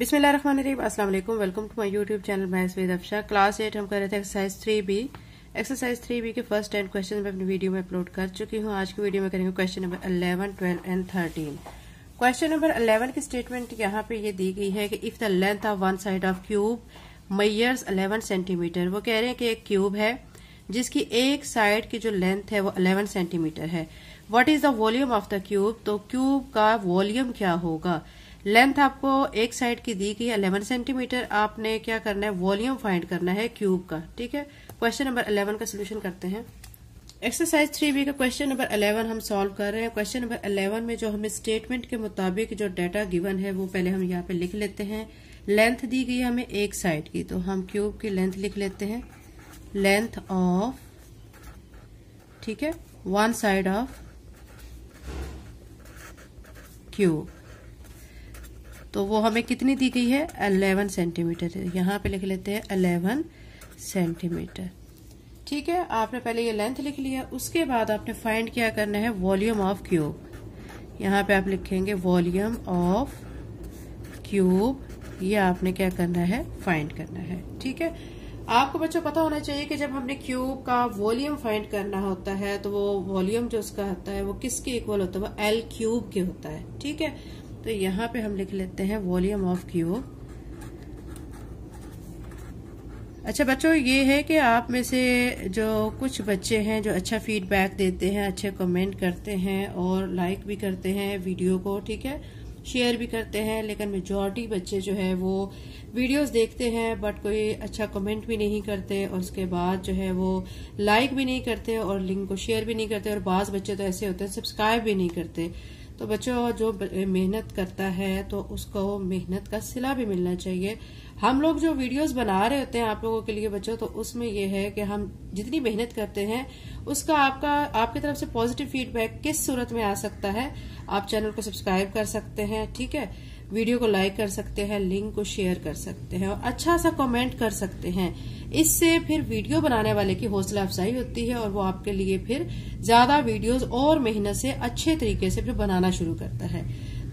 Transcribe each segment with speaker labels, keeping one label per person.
Speaker 1: बिसमिल अस्सलाम वालेकुम welcome to my YouTube channel महस वेद अफशा क्लास एट हम कर रहे थे exercise three B exercise three B के फर्स्ट टेन क्वेश्चन मैं अपनी वीडियो में अपलोड कर चुकी हूँ आज की वीडियो में करेंगे question number eleven twelve and thirteen question number eleven की स्टेटमेंट यहाँ पे ये दी गई है कि if the length of one side of cube measures eleven centimetre वो कह रहे हैं कि एक क्यूब है जिसकी एक साइड की जो लेंथ है वो अलेवन सेंटीमीटर है what is the volume of the cube तो क्यूब का वॉल्यूम क्या होगा लेंथ आपको एक साइड की दी गई है अलेवन सेंटीमीटर आपने क्या करना है वॉल्यूम फाइंड करना है क्यूब का ठीक है क्वेश्चन नंबर अलेवन का सोल्यूशन करते हैं एक्सरसाइज थ्री बी का क्वेश्चन नंबर अलेवन हम सॉल्व कर रहे हैं क्वेश्चन नंबर अलेवन में जो हमें स्टेटमेंट के मुताबिक जो डाटा गिवन है वो पहले हम यहाँ पे लिख लेते हैं लेंथ दी गई हमें एक साइड की तो हम क्यूब की लेंथ लिख लेते हैं लेंथ ऑफ ठीक है वन साइड ऑफ क्यूब तो वो हमें कितनी दी गई है अलेवन सेंटीमीटर यहाँ पे लिख लेते हैं अलेवन सेंटीमीटर ठीक है आपने पहले ये लेंथ लिख लिया उसके बाद आपने फाइंड क्या करना है वॉल्यूम ऑफ क्यूब यहाँ पे आप लिखेंगे वॉल्यूम ऑफ क्यूब ये आपने क्या करना है फाइंड करना है ठीक है आपको बच्चों पता होना चाहिए कि जब हमने क्यूब का वॉल्यूम फाइंड करना होता है तो वो वॉल्यूम जो उसका होता है वो किसके इक्वल होता है वो एल क्यूब के होता है ठीक है तो यहाँ पे हम लिख लेते हैं वॉल्यूम ऑफ क्यू अच्छा बच्चों ये है कि आप में से जो कुछ बच्चे हैं जो अच्छा फीडबैक देते हैं अच्छे कमेंट करते हैं और लाइक भी करते हैं वीडियो को ठीक है शेयर भी करते हैं लेकिन मेजॉरिटी बच्चे जो है वो वीडियोस देखते हैं बट कोई अच्छा कमेंट भी नहीं करते और उसके बाद जो है वो लाइक भी नहीं करते और लिंक को शेयर भी नहीं करते और बाज़ बच्चे तो ऐसे होते हैं सब्सक्राइब भी नहीं करते तो बच्चों जो मेहनत करता है तो उसको मेहनत का सिला भी मिलना चाहिए हम लोग जो वीडियोस बना रहे होते हैं आप लोगों के लिए बच्चों तो उसमें यह है कि हम जितनी मेहनत करते हैं उसका आपका आपकी तरफ से पॉजिटिव फीडबैक किस सूरत में आ सकता है आप चैनल को सब्सक्राइब कर सकते हैं ठीक है वीडियो को लाइक कर सकते हैं लिंक को शेयर कर सकते हैं और अच्छा सा कमेंट कर सकते हैं इससे फिर वीडियो बनाने वाले की हौसला अफजाई होती है और वो आपके लिए फिर ज्यादा वीडियोस और मेहनत से अच्छे तरीके से फिर बनाना शुरू करता है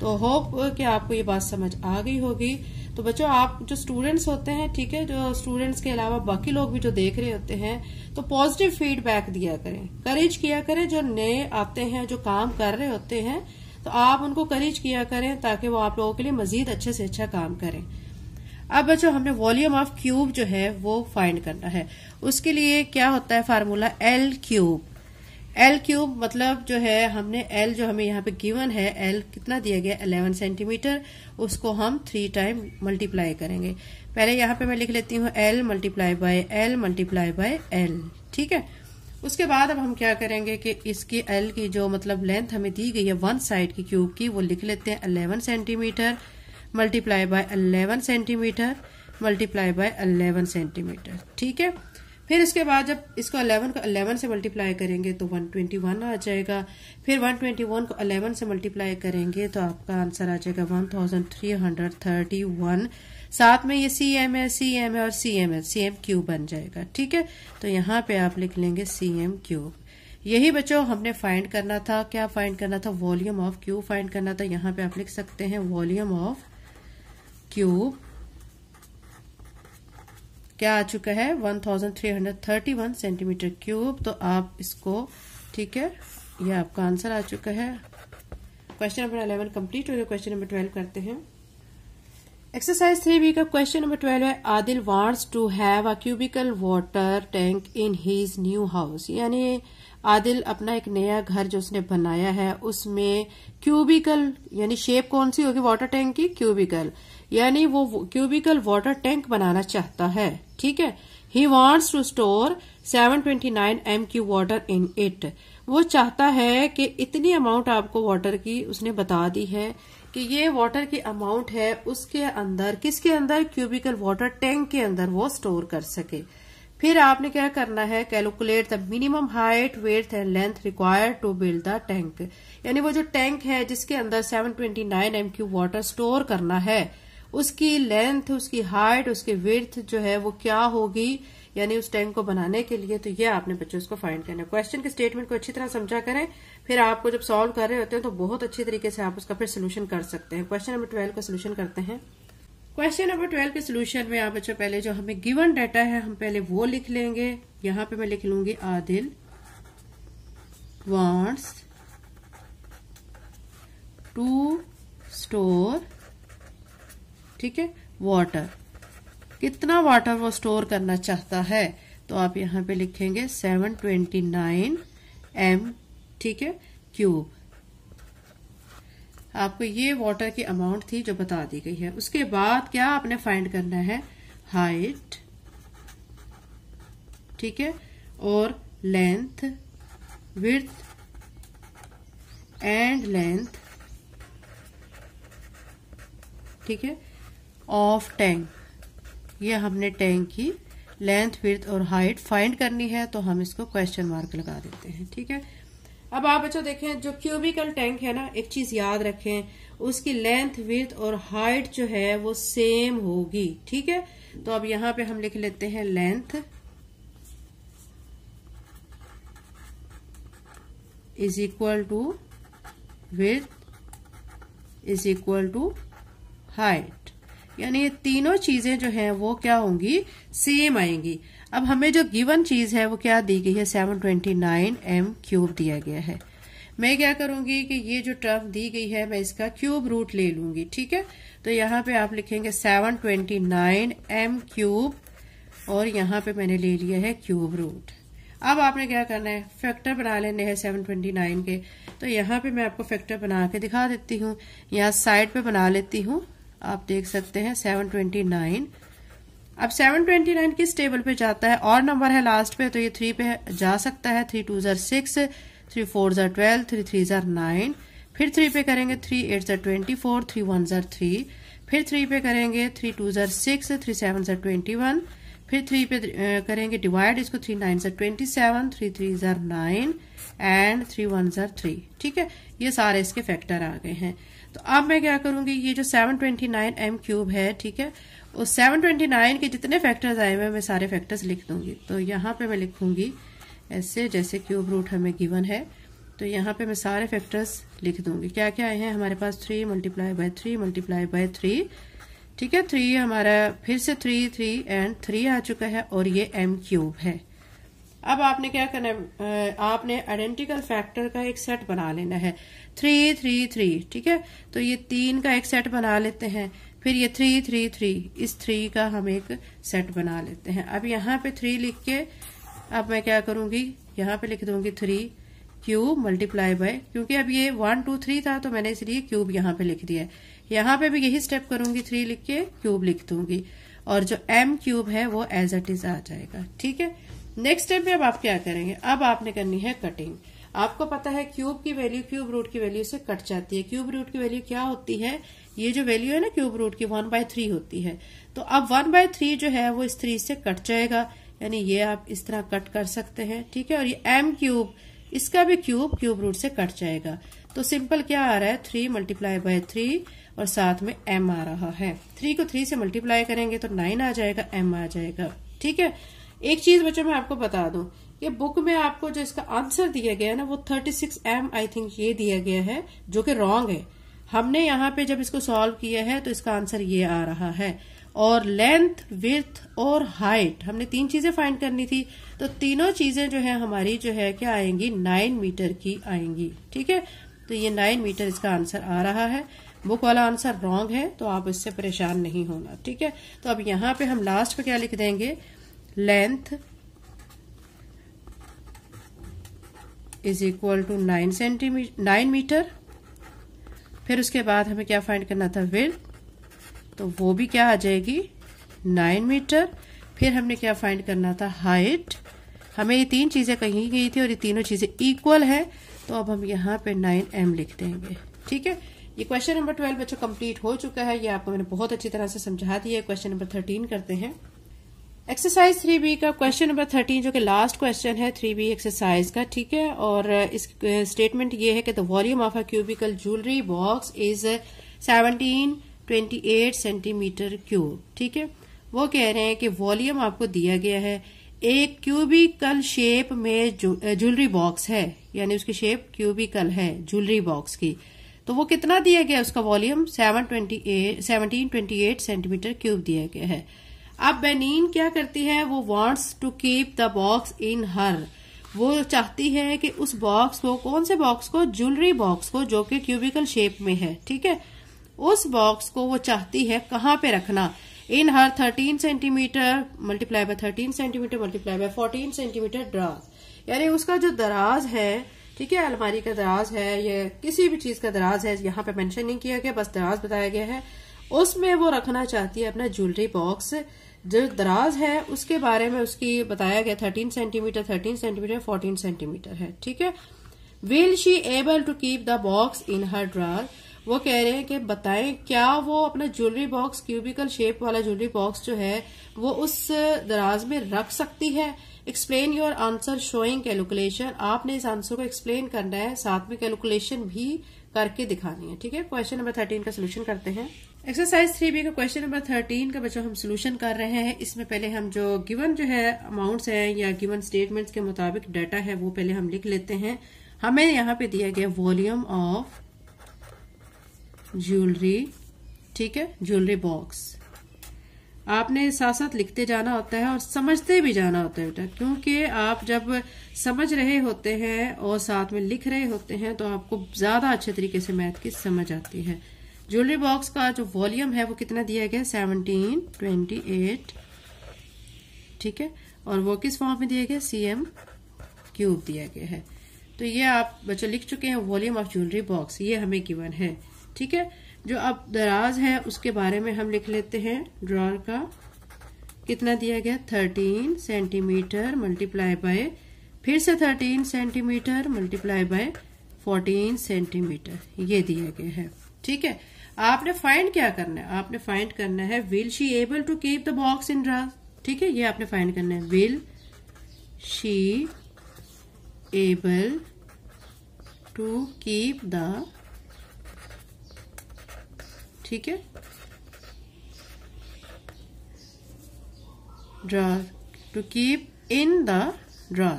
Speaker 1: तो होप कि आपको ये बात समझ आ गई होगी तो बच्चों आप जो स्टूडेंट्स होते हैं ठीक है जो स्टूडेंट्स के अलावा बाकी लोग भी जो देख रहे होते हैं तो पॉजिटिव फीडबैक दिया करें करेज किया करें जो नए आते हैं जो काम कर रहे होते हैं तो आप उनको करेज किया करें ताकि वो आप लोगों के लिए मजीद अच्छे से अच्छा काम करें अब बच्चों हमने वॉल्यूम ऑफ क्यूब जो है वो फाइंड करना है उसके लिए क्या होता है formula L cube L cube मतलब जो है हमने एल जो हमें यहाँ पे गिवन है एल कितना दिया गया अलेवन सेंटीमीटर उसको हम थ्री टाइम मल्टीप्लाई करेंगे पहले यहाँ पे मैं लिख लेती हूँ L multiply by L multiply by L ठीक है उसके बाद अब हम क्या करेंगे कि इसकी एल की जो मतलब लेंथ हमें दी गई है वन साइड की क्यूब की वो लिख लेते हैं eleven centimetre multiply by eleven centimetre multiply by eleven centimetre ठीक है फिर इसके बाद जब इसको 11 को 11 से मल्टीप्लाई करेंगे तो 121 आ जाएगा फिर 121 को 11 से मल्टीप्लाई करेंगे तो आपका आंसर आ जाएगा 1331 साथ में ये सी एम है सी एम है और सी एम है सी एम क्यू बन जाएगा ठीक है तो यहाँ पे आप लिख लेंगे सी एम क्यूब यही बच्चों हमने फाइंड करना था क्या फाइंड करना था वॉल्यूम ऑफ क्यूब फाइंड करना था यहाँ पे आप लिख सकते हैं वॉल्यूम ऑफ क्यूब क्या आ चुका है 1331 सेंटीमीटर क्यूब तो आप इसको ठीक है यह आपका आंसर आ चुका है क्वेश्चन नंबर 11 कंप्लीट हो गया क्वेश्चन नंबर 12 करते हैं एक्सरसाइज थ्री बी का क्वेश्चन नंबर ट्वेल्व है Adil wants to have a cubical water tank in his new house यानी आदिल अपना एक नया घर जो उसने बनाया है उसमें क्यूबिकल यानी शेप कौन सी होगी वाटर टैंक की क्यूबिकल यानी वो क्यूबिकल वाटर टैंक बनाना चाहता है ठीक है he wants to store 729 twenty nine M Q water in it वो चाहता है कि इतनी अमाउंट आपको वाटर की उसने बता दी है कि ये वाटर की अमाउंट है उसके अंदर किसके अंदर क्यूबिकल वाटर टैंक के अंदर वो स्टोर कर सके फिर आपने क्या करना है calculate the minimum height width and length required to build the tank यानी वो जो टैंक है जिसके अंदर 729 ट्वेंटी नाइन वाटर स्टोर करना है उसकी लेंथ उसकी हाइट उसकी वेथ जो है वो क्या होगी यानी उस टैंक को बनाने के लिए तो ये आपने बच्चों को फाइंड करना है क्वेश्चन के स्टेटमेंट को अच्छी तरह समझा करें फिर आपको जब सॉल्व कर रहे होते हैं तो बहुत अच्छी तरीके से आप उसका फिर सोल्यूशन कर सकते हैं क्वेश्चन नंबर ट्वेल्व का सोल्यूशन करते हैं क्वेश्चन नंबर ट्वेल्व के सोल्यूशन में आप बच्चों पहले जो हमें गिवन डाटा है हम पहले वो लिख लेंगे यहाँ पे मैं लिख लूंगी आदिल वॉन्ट्स टू स्टोर ठीक है वाटर कितना वाटर वो स्टोर करना चाहता है तो आप यहाँ पे लिखेंगे 729 ट्वेंटी नाइन एम ठीक है क्यूब आपको ये वाटर की अमाउंट थी जो बता दी गई है उसके बाद क्या आपने फाइंड करना है हाइट ठीक है और लेंथ विथ एंड लेंथ ठीक है ऑफ टैंक ये हमने टैंक की लेंथ विर्थ और हाइट फाइंड करनी है तो हम इसको क्वेश्चन मार्क लगा देते हैं ठीक है अब आप बच्चों देखें जो क्यूबिकल टैंक है ना एक चीज याद रखें उसकी लेंथ विर्थ और हाइट जो है वो सेम होगी ठीक है तो अब यहां पे हम लिख लेते हैं length is equal to width is equal to height यानी ये तीनों चीजें जो हैं वो क्या होंगी सेम आएंगी अब हमें जो गिवन चीज है वो क्या दी गई है seven twenty nine M cube दिया गया है मैं क्या करूंगी कि ये जो टर्म दी गई है मैं इसका क्यूब रूट ले लूंगी ठीक है तो यहाँ पे आप लिखेंगे seven twenty nine M cube और यहाँ पे मैंने ले लिया है क्यूब रूट अब आपने क्या करना है फैक्टर बना लेने हैं सेवन ट्वेंटी नाइन के तो यहाँ पे मैं आपको फैक्टर बना के दिखा देती हूँ यहाँ साइड पे बना लेती हूँ आप देख सकते हैं सेवन ट्वेंटी नाइन अब सेवन ट्वेंटी नाइन किस टेबल पे जाता है और नंबर है लास्ट पे तो ये थ्री पे जा सकता है थ्री टू ज़र सिक्स थ्री फोर ज़र ट्वेल्व थ्री थ्री ज़र नाइन फिर थ्री पे करेंगे थ्री एट ज़र ट्वेंटी फोर थ्री वन ज़र थ्री फिर थ्री पे करेंगे थ्री टू ज़र सिक्स थ्री सेवन ज़र ट्वेंटी वन फिर थ्री पे करेंगे डिवाइड इसको थ्री नाइन ज़र ट्वेंटी सेवन थ्री थ्री ज़र नाइन एंड थ्री वन ज़र थ्री ठीक है ये सारे इसके फैक्टर आ गए हैं तो अब मैं क्या करूंगी ये जो seven twenty nine M cube है ठीक है उस सेवन ट्वेंटी नाइन के जितने फैक्टर्स आए हुए मैं सारे फैक्टर्स लिख दूंगी तो यहाँ पे मैं लिखूंगी ऐसे जैसे क्यूब रूट हमें गिवन है तो यहाँ पे मैं सारे फैक्टर्स लिख दूंगी क्या क्या आए हैं हमारे पास three multiply by three multiply by three ठीक है थ्री हमारा फिर से थ्री थ्री एंड थ्री आ चुका है और ये एम क्यूब है अब आपने क्या करना है आपने आइडेंटिकल फैक्टर का एक सेट बना लेना है थ्री थ्री थ्री ठीक है तो ये तीन का एक सेट बना लेते हैं फिर ये थ्री थ्री थ्री इस थ्री का हम एक सेट बना लेते हैं अब यहाँ पे थ्री लिख के अब मैं क्या करूंगी यहाँ पे लिख दूंगी थ्री क्यूब मल्टीप्लाई बाय क्योंकि अब ये वन टू थ्री था तो मैंने इसलिए क्यूब यहाँ पे लिख दिया है यहाँ पे भी यही स्टेप करूंगी थ्री लिख के क्यूब लिख दूंगी और जो एम क्यूब है वो एज इट इज आ जाएगा ठीक है नेक्स्ट स्टेप में अब आप क्या करेंगे अब आपने करनी है कटिंग आपको पता है क्यूब की वैल्यू क्यूब रूट की वैल्यू से कट जाती है क्यूब रूट की वैल्यू क्या होती है ये जो वैल्यू है ना क्यूब रूट की वन बाय थ्री होती है तो अब वन बाय थ्री जो है वो इस थ्री से कट जाएगा यानी ये आप इस तरह कट कर सकते हैं ठीक है और ये एम क्यूब इसका भी क्यूब क्यूब रूट से कट जाएगा तो सिंपल क्या आ रहा है थ्री मल्टीप्लाई बाय थ्री और साथ में एम आ रहा है थ्री को थ्री से मल्टीप्लाई करेंगे तो नाइन आ जाएगा एम आ जाएगा ठीक है एक चीज बच्चों मैं आपको बता दूं ये बुक में आपको जो इसका आंसर दिया गया है ना वो thirty six M I think ये दिया गया है जो कि रॉन्ग है हमने यहाँ पे जब इसको सॉल्व किया है तो इसका आंसर ये आ रहा है और लेंथ विथ और हाइट हमने तीन चीजें फाइंड करनी थी तो तीनों चीजें जो है हमारी जो है क्या आएंगी नाइन मीटर की आएंगी ठीक है तो ये नाइन मीटर इसका आंसर आ रहा है बुक वाला आंसर रॉन्ग है तो आप इससे परेशान नहीं होना ठीक है तो अब यहाँ पे हम लास्ट पे क्या लिख देंगे length is equal to nine centimetre nine metre फिर उसके बाद हमें क्या फाइंड करना था विल तो वो भी क्या आ जाएगी नाइन मीटर फिर हमने क्या फाइंड करना था हाइट हमें ये तीन चीज़ें कही गई थी और ये तीनों चीज़ें इक्वल हैं तो अब हम यहाँ पे नाइन एम लिख देंगे ठीक है ये क्वेश्चन नंबर ट्वेल्व बच्चों कंप्लीट हो चुका है ये आपको मैंने बहुत अच्छी तरह से समझा दिया क्वेश्चन नंबर थर्टीन करते हैं एक्सरसाइज थ्री बी का क्वेश्चन नंबर थर्टीन जो कि लास्ट क्वेश्चन है थ्री बी एक्सरसाइज का ठीक है और uh, इस स्टेटमेंट uh, ये है कि the volume of a cubical jewellery box is seventeen twenty eight centimetre cube ठीक है वो कह रहे हैं कि वॉल्यूम आपको दिया गया है एक क्यूबिकल शेप में ज्वेलरी बॉक्स uh, है यानी उसकी शेप क्यूबिकल है ज्वेलरी बॉक्स की तो वो कितना दिया गया उसका volume seven twenty seventeen twenty eight centimetre cube दिया गया है अब बेनीन क्या करती है वो wants to keep the box in her वो चाहती है कि उस बॉक्स को कौन से बॉक्स को ज्वेलरी बॉक्स को जो कि क्यूबिकल शेप में है ठीक है उस बॉक्स को वो चाहती है कहाँ पे रखना in her thirteen centimetre multiply by thirteen centimetre multiply by fourteen centimetre दराज यानी उसका जो दराज है ठीक है अलमारी का दराज है या किसी भी चीज का दराज है यहाँ पे मैंशन नहीं किया गया बस दराज बताया गया है उसमें वो रखना चाहती है अपना ज्वेलरी बॉक्स जो दराज है उसके बारे में उसकी बताया गया thirteen centimetre thirteen centimetre fourteen centimetre है ठीक है will she able to keep the box in her drawer वो कह रहे हैं कि बताएं क्या वो अपना ज्वेलरी बॉक्स क्यूबिकल शेप वाला ज्वेलरी बॉक्स जो है वो उस दराज में रख सकती है explain your answer showing calculation आपने इस आंसर को एक्सप्लेन करना है साथ में कैलकुलेशन भी करके दिखानी है ठीक है क्वेश्चन नंबर थर्टीन का सोल्यूशन करते हैं एक्सरसाइज थ्री बी का क्वेश्चन नंबर थर्टीन का बच्चों हम सोल्यूशन कर रहे हैं इसमें पहले हम जो गिवन जो है अमाउंट्स हैं या गिवन स्टेटमेंट्स के मुताबिक डाटा है वो पहले हम लिख लेते हैं हमें यहाँ पे दिया गया वॉल्यूम ऑफ ज्वेलरी ठीक है ज्वेलरी बॉक्स आपने साथ साथ लिखते जाना होता है और समझते भी जाना होता है बेटा क्योंकि आप जब समझ रहे होते हैं और साथ में लिख रहे होते हैं तो आपको ज्यादा अच्छे तरीके से मैथ की समझ आती है ज्वेलरी बॉक्स का जो वॉल्यूम है वो कितना दिया गया सेवनटीन ट्वेंटी एट ठीक है और वो किस फॉर्म में दिया गया सी एम क्यूब दिया गया है तो ये आप बच्चे लिख चुके हैं वॉल्यूम ऑफ ज्वेलरी बॉक्स ये हमें गिवन है ठीक है जो अब दराज है उसके बारे में हम लिख लेते हैं ड्रॉर का कितना दिया गया थर्टीन सेंटीमीटर मल्टीप्लाई बाय फिर से thirteen centimetre multiply by fourteen centimetre ये दिया गया है ठीक है आपने फाइंड क्या करना है आपने फाइंड करना है will she able to keep the box in drawers ठीक है ये आपने फाइंड करना है will she able to keep the ठीक है drawer to keep in the drawer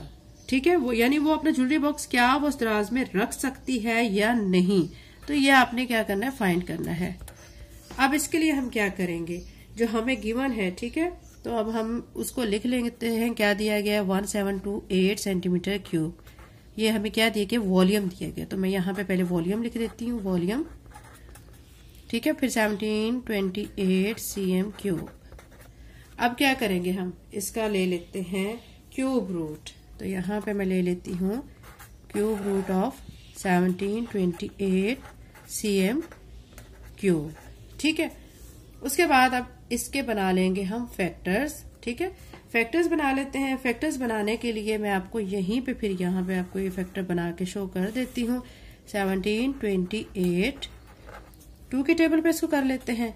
Speaker 1: ठीक है वो यानी वो अपना ज्वेलरी बॉक्स क्या वो उस दराज में रख सकती है या नहीं तो ये आपने क्या करना है फाइंड करना है अब इसके लिए हम क्या करेंगे जो हमें गिवन है ठीक है तो अब हम उसको लिख लेते हैं क्या दिया गया one seven two eight centimetre cube ये हमें क्या दिया गया वॉल्यूम दिया गया तो मैं यहाँ पे पहले वॉल्यूम लिख देती हूँ वॉल्यूम ठीक है फिर seventeen twenty eight C M cube अब क्या करेंगे हम इसका ले लेते हैं क्यूब रूट तो यहाँ पे मैं ले लेती हूँ cube root of seventeen twenty eight C M Q ठीक है उसके बाद अब इसके बना लेंगे हम फैक्टर्स ठीक है फैक्टर्स बना लेते हैं फैक्टर्स बनाने के लिए मैं आपको यहीं पे फिर यहाँ पे आपको ये फैक्टर बना के शो कर देती हूँ सेवनटीन ट्वेंटी एट टू के टेबल पे इसको कर लेते हैं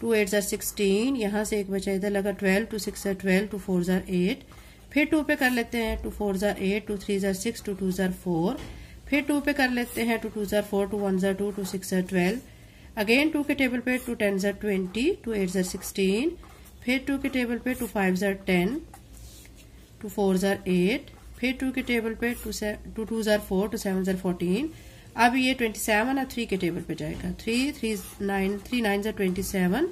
Speaker 1: टू एट ज़ार सिक्सटीन यहाँ से एक बचा इधर लगा ट्वेल्व टू सिक्स जर ट्वेल्व टू फोर ज़ार एट फिर टू पे कर लेते हैं टू फोर ज़ार एट टू थ्री ज़ार सिक्स टू टू ज़ार फोर फिर टू पे कर लेते हैं टू टू ज़र फोर टू वन ज़र टू टू सिक्स ज़र ट्वेल्व अगेन टू के टेबल पे टू टेन ज़र ट्वेंटी टू एट ज़र सिक्सटीन फिर टू के टेबल पे टू फाइव ज़र टेन टू फोर ज़र एट फिर टू के टेबल पे टू टू टू ज़र फोर टू सेवन ज़र फोर्टीन अब ये ट्वेंटी सेवन और थ्री के टेबल पे जाएगा three three nine three nine ज़र ट्वेंटी सेवन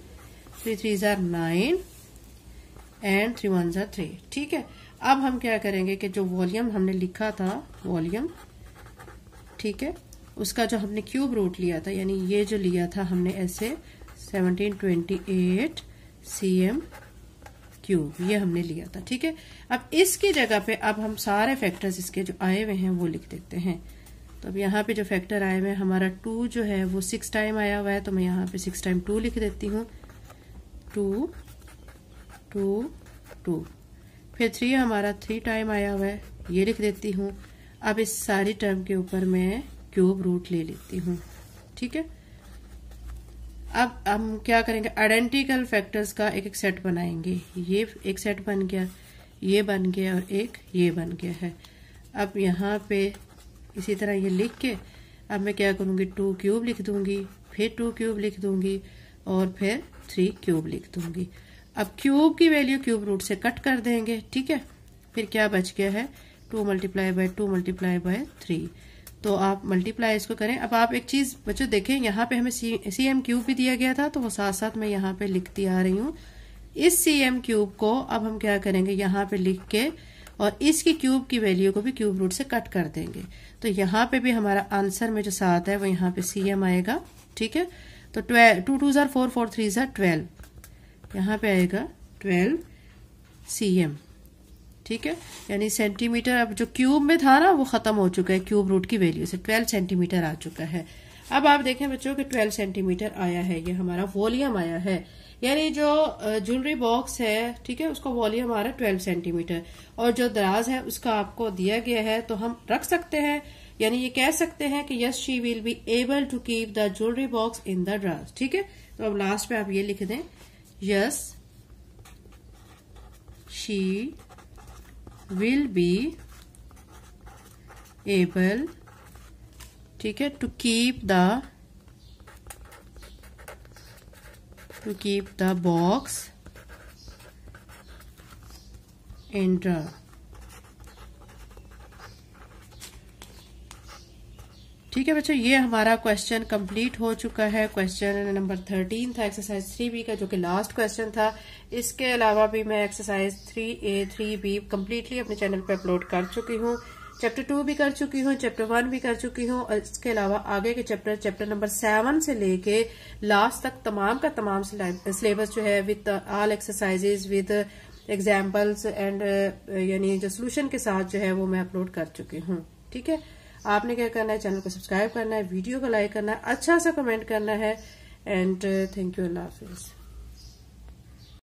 Speaker 1: थ्री थ्री ज़र नाइन एंड थ्री वन ज़र थ्री ठीक है अब हम क्या करेंगे कि जो वॉल्यूम हमने लिखा था वॉल्यूम ठीक है उसका जो हमने क्यूब रूट लिया था यानी ये जो लिया था हमने ऐसे 1728 cm क्यूब ये हमने लिया था ठीक है अब इसकी जगह पे अब हम सारे फैक्टर्स इसके जो आए हुए हैं वो लिख देते हैं तो अब यहाँ पे जो फैक्टर आए हुए हमारा टू जो है वो सिक्स टाइम आया हुआ है तो मैं यहाँ पे सिक्स टाइम टू लिख देती हूँ टू टू टू फिर थ्री हमारा थ्री टाइम आया हुआ है ये लिख देती हूँ अब इस सारी टर्म के ऊपर मैं क्यूब रूट ले लेती हूँ ठीक है अब हम क्या करेंगे आइडेंटिकल फैक्टर्स का एक एक सेट बनाएंगे ये एक सेट बन गया ये बन गया और एक ये बन गया है अब यहाँ पे इसी तरह ये लिख के अब मैं क्या करूँगी टू क्यूब लिख दूंगी फिर टू क्यूब लिख दूंगी और फिर थ्री क्यूब लिख दूंगी अब क्यूब की वैल्यू क्यूब रूट से कट कर देंगे ठीक है फिर क्या बच गया है two multiply by two multiply by three तो आप मल्टीप्लाई इसको करें अब आप एक चीज बच्चों देखें यहाँ पे हमें सी एम क्यूब भी दिया गया था तो वो साथ साथ मैं यहाँ पे लिखती आ रही हूँ इस सी एम क्यूब को अब हम क्या करेंगे यहाँ पे लिख के और इसकी क्यूब की वैल्यू को भी क्यूब रूट से कट कर देंगे तो यहाँ पे भी हमारा आंसर में जो साथ है वो यहाँ पे सी एम आएगा ठीक है तो ट्वेल्व टू टू जार फोर फोर थ्री जार ट्वेल्व यहाँ पे आएगा ट्वेल्व सी एम ठीक है यानी सेंटीमीटर अब जो क्यूब में था ना वो ख़त्म हो चुका है क्यूब रूट की वैल्यू से ट्वेल्व सेंटीमीटर आ चुका है अब आप देखें बच्चों कि ट्वेल्व सेंटीमीटर आया है ये हमारा वॉल्यूम आया है यानी जो ज्वेलरी बॉक्स है ठीक है उसका वॉल्यूम आ रहा है ट्वेल्व सेंटीमीटर और जो दराज है उसका आपको दिया गया है तो हम रख सकते हैं यानी ये कह सकते हैं कि yes she will be able to keep the jewellery box in the drawers ठीक है तो अब लास्ट में आप ये लिख दें yes she will be able ठीक है to keep the to keep the box in the ठीक है बच्चों ये हमारा क्वेश्चन कंप्लीट हो चुका है क्वेश्चन नंबर थर्टीन था एक्सरसाइज थ्री बी का जो कि लास्ट क्वेश्चन था इसके अलावा भी मैं exercise three A three B completely अपने चैनल पर अपलोड कर चुकी हूँ चैप्टर टू भी कर चुकी हूँ चैप्टर वन भी कर चुकी हूँ और इसके अलावा आगे के चैप्टर चैप्टर नंबर सेवन से लेके लास्ट तक तमाम का तमाम सिलेबस जो है with all exercises with examples and यानी जो सोल्यूशन के साथ जो है वो मैं अपलोड कर चुकी हूँ ठीक है आपने क्या करना है चैनल को सब्सक्राइब करना है वीडियो को लाइक करना है अच्छा सा कमेंट करना है एंड थैंक यू अल्लाह हाफिज़